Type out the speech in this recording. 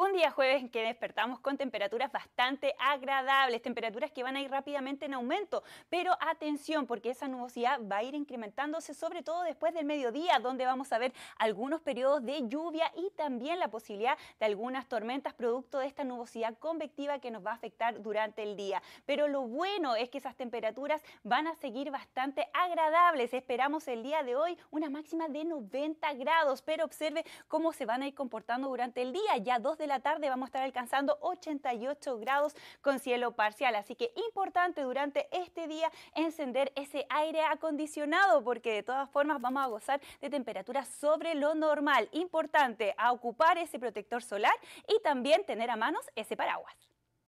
Un día jueves en que despertamos con temperaturas bastante agradables, temperaturas que van a ir rápidamente en aumento, pero atención porque esa nubosidad va a ir incrementándose sobre todo después del mediodía, donde vamos a ver algunos periodos de lluvia y también la posibilidad de algunas tormentas producto de esta nubosidad convectiva que nos va a afectar durante el día. Pero lo bueno es que esas temperaturas van a seguir bastante agradables. Esperamos el día de hoy una máxima de 90 grados, pero observe cómo se van a ir comportando durante el día, ya dos de la tarde vamos a estar alcanzando 88 grados con cielo parcial. Así que importante durante este día encender ese aire acondicionado porque de todas formas vamos a gozar de temperaturas sobre lo normal. Importante a ocupar ese protector solar y también tener a manos ese paraguas.